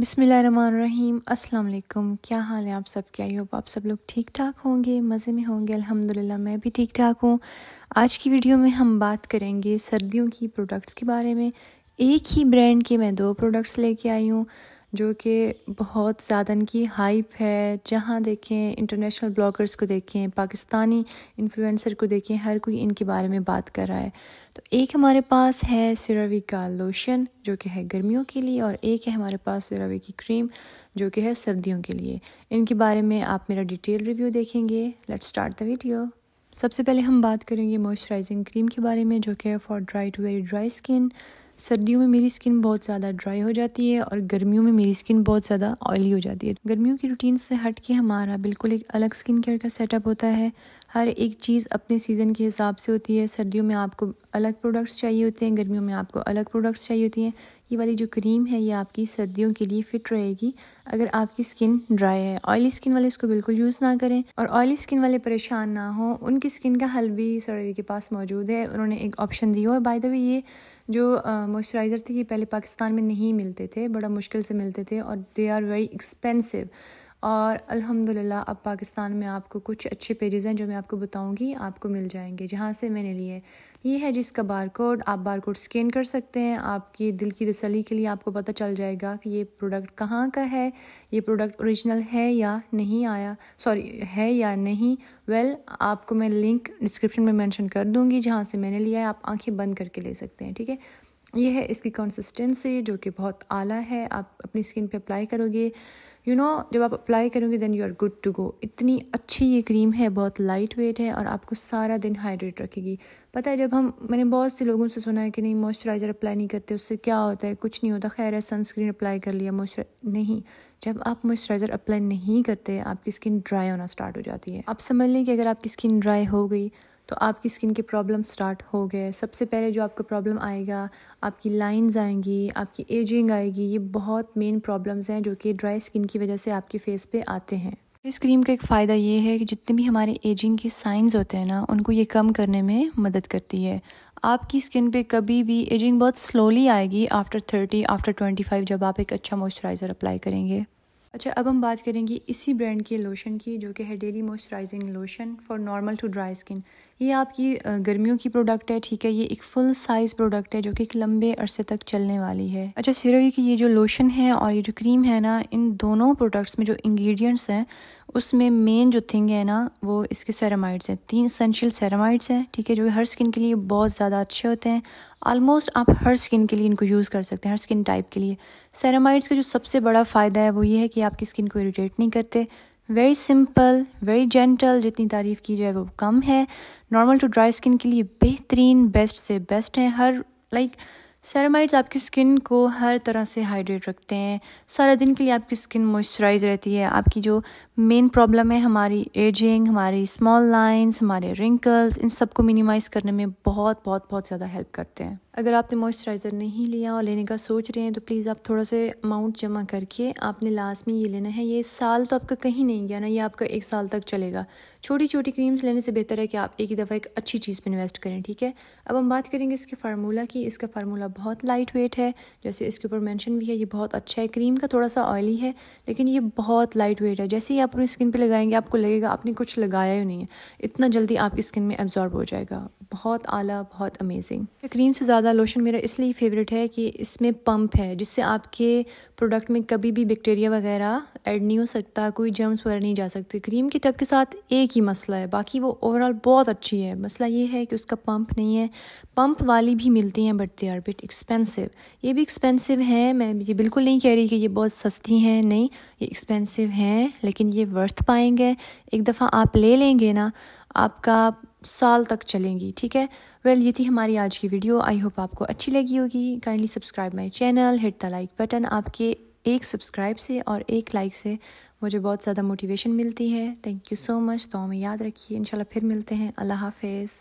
बिसमीम अस्सलाम क्या हाल है आप सब क्या आई होप आप सब लोग ठीक ठाक होंगे मज़े में होंगे अल्हम्दुलिल्लाह मैं भी ठीक ठाक हूँ आज की वीडियो में हम बात करेंगे सर्दियों की प्रोडक्ट्स के बारे में एक ही ब्रांड के मैं दो प्रोडक्ट्स लेके आई हूँ जो कि बहुत ज़्यादा इनकी हाइप है जहाँ देखें इंटरनेशनल ब्लॉगर्स को देखें पाकिस्तानी इन्फ्लुएंसर को देखें हर कोई इनके बारे में बात कर रहा है तो एक हमारे पास है सिरावी का लोशन जो कि है गर्मियों के लिए और एक है हमारे पास सिरावी की क्रीम जो कि है सर्दियों के लिए इनके बारे में आप मेरा डिटेल रिव्यू देखेंगे लेट्स स्टार्ट द वीडियो सबसे पहले हम बात करेंगे मॉइस्चराइजिंग क्रीम के बारे में जो कि है for dry to very dry skin सर्दियों में मेरी स्किन बहुत ज़्यादा ड्राई हो जाती है और गर्मियों में मेरी स्किन बहुत ज़्यादा ऑयली हो जाती है गर्मियों की रूटीन से हट के हमारा बिल्कुल एक अलग स्किन केयर का सेटअप होता है हर एक चीज़ अपने सीज़न के हिसाब से होती है सर्दियों में आपको अलग प्रोडक्ट्स चाहिए होते हैं गर्मियों में आपको अलग प्रोडक्ट्स चाहिए होती हैं ये वाली जो क्रीम है ये आपकी सर्दियों के लिए फिट रहेगी अगर आपकी स्किन ड्राई है ऑयली स्किन वाले इसको बिल्कुल यूज़ ना करें और ऑयली स्किन वाले परेशान ना हो उनकी स्किन का हल भी सौरवी के पास मौजूद है उन्होंने एक ऑप्शन दिया और बाय द वे ये जो मॉइस्चराइज़र थे ये पहले पाकिस्तान में नहीं मिलते थे बड़ा मुश्किल से मिलते थे और दे आर वेरी एक्सपेंसिव और अल्हम्दुलिल्लाह अब पाकिस्तान में आपको कुछ अच्छे पेजेस हैं जो मैं आपको बताऊंगी आपको मिल जाएंगे जहाँ से मैंने लिए ये है जिसका बार कोड आप बार कोड स्कैन कर सकते हैं आपकी दिल की तसली के लिए आपको पता चल जाएगा कि ये प्रोडक्ट कहाँ का है ये प्रोडक्ट ओरिजिनल है या नहीं आया सॉरी है या नहीं वेल आपको मैं लिंक डिस्क्रिप्शन में मैंशन कर दूँगी जहाँ से मैंने लिया है आप आँखें बंद करके ले सकते हैं ठीक है ये है इसकी कंसिस्टेंसी जो कि बहुत आला है आप अपनी स्किन पे अप्लाई करोगे यू you नो know, जब आप अप्लाई करोगे then you are good to go इतनी अच्छी ये क्रीम है बहुत लाइट वेट है और आपको सारा दिन हाइड्रेट रखेगी पता है जब हम मैंने बहुत से लोगों से सुना है कि नहीं मॉइस्चराइज़र अप्लाई नहीं करते उससे क्या होता है कुछ नहीं होता खैर है सनस्क्रीन अप्लाई कर लिया मॉइस्चर नहीं जब आप मॉइस्चराइज़र अप्लाई नहीं करते आपकी स्किन ड्राई होना स्टार्ट हो जाती है आप समझ लें कि अगर आपकी स्किन ड्राई हो गई तो आपकी स्किन के प्रॉब्लम स्टार्ट हो गए सबसे पहले जो आपका प्रॉब्लम आएगा आपकी लाइंस आएंगी आपकी एजिंग आएगी ये बहुत मेन प्रॉब्लम्स हैं जो कि ड्राई स्किन की वजह से आपके फेस पे आते हैं इस क्रीम का एक फ़ायदा ये है कि जितने भी हमारे एजिंग के साइंस होते हैं ना उनको ये कम करने में मदद करती है आपकी स्किन पे कभी भी एजिंग बहुत स्लोली आएगी after thirty after twenty five जब आप एक अच्छा मॉइस्चराइज़र अप्लाई करेंगे अच्छा अब हम बात करेंगे इसी ब्रांड के लोशन की जो कि है daily moisturising lotion for normal to dry skin ये आपकी गर्मियों की प्रोडक्ट है ठीक है ये एक फुल साइज़ प्रोडक्ट है जो कि एक लंबे अरसे तक चलने वाली है अच्छा सिर्फ की ये जो लोशन है और ये जो क्रीम है ना इन दोनों प्रोडक्ट्स में जो इंग्रेडिएंट्स हैं उसमें मेन जो थिंग है ना वो इसके सेरामाइड्स हैं तीन सनशील सेरामाइड्स हैं ठीक है जो हर स्किन के लिए बहुत ज़्यादा अच्छे होते हैं आलमोस्ट आप हर स्किन के लिए इनको यूज़ कर सकते हैं हर स्किन टाइप के लिए सेरामाइड्स का जो सबसे बड़ा फ़ायदा है वो ये है कि आपकी स्किन को इरीटेट नहीं करते वेरी सिंपल वेरी जेंटल जितनी तारीफ़ की जाए वो कम है नॉर्मल टू ड्राई स्किन के लिए बेहतरीन बेस्ट से बेस्ट हैं हर लाइक like, सेरामाइड्स आपकी स्किन को हर तरह से हाइड्रेट रखते हैं सारा दिन के लिए आपकी स्किन मॉइस्चराइज रहती है आपकी जो मेन प्रॉब्लम है हमारी एजिंग हमारी स्मॉल लाइंस हमारे रिंकल्स इन सबको मिनिमाइज़ करने में बहुत बहुत बहुत ज़्यादा हेल्प करते हैं अगर आपने मॉइस्चराइज़र नहीं लिया और लेने का सोच रहे हैं तो प्लीज़ आप थोड़ा से अमाउंट जमा करके आपने लास्ट में ये लेना है ये साल तो आपका कहीं नहीं गया ना ये आपका एक साल तक चलेगा छोटी छोटी क्रीम्स लेने से बेहतर है कि आप एक ही दफ़ा एक अच्छी चीज़ पर इन्वेस्ट करें ठीक है अब हम बात करेंगे इसके फार्मूला की इसका फार्मूला बहुत लाइट वेट है जैसे इसके ऊपर मैंशन भी है ये बहुत अच्छा है क्रीम का थोड़ा सा ऑयली है लेकिन ये बहुत लाइट वेट है जैसे ही आप अपनी स्किन पर लगाएंगे आपको लगेगा आपने कुछ लगाया ही नहीं है इतना जल्दी आपकी स्किन में एब्जॉर्ब हो जाएगा बहुत आला बहुत अमेजिंग क्रीम से ज़्यादा ज़्यादा लोशन मेरा इसलिए फेवरेट है कि इसमें पम्प है जिससे आपके प्रोडक्ट में कभी भी बैक्टीरिया वगैरह ऐड नहीं हो सकता कोई जर्म्स वगैरह नहीं जा सकते क्रीम के टब के साथ एक ही मसला है बाकी वो ओवरऑल बहुत अच्छी है मसला ये है कि उसका पंप नहीं है पम्प वाली भी मिलती हैं but they are bit expensive ये भी एक्सपेंसिव है मैं ये बिल्कुल नहीं कह रही कि ये बहुत सस्ती हैं नहीं ये एक्सपेंसिव हैं लेकिन ये वर्थ पाएंगे एक दफ़ा आप ले लेंगे ना आपका साल तक चलेंगी ठीक है वेल well, ये थी हमारी आज की वीडियो आई होप आपको अच्छी लगी होगी kindly subscribe my channel hit the like button आपके एक सब्सक्राइब से और एक लाइक से मुझे बहुत ज़्यादा मोटिवेशन मिलती है थैंक यू सो मच तो हमें याद रखिए इंशाल्लाह फिर मिलते हैं अल्लाह हाफिज़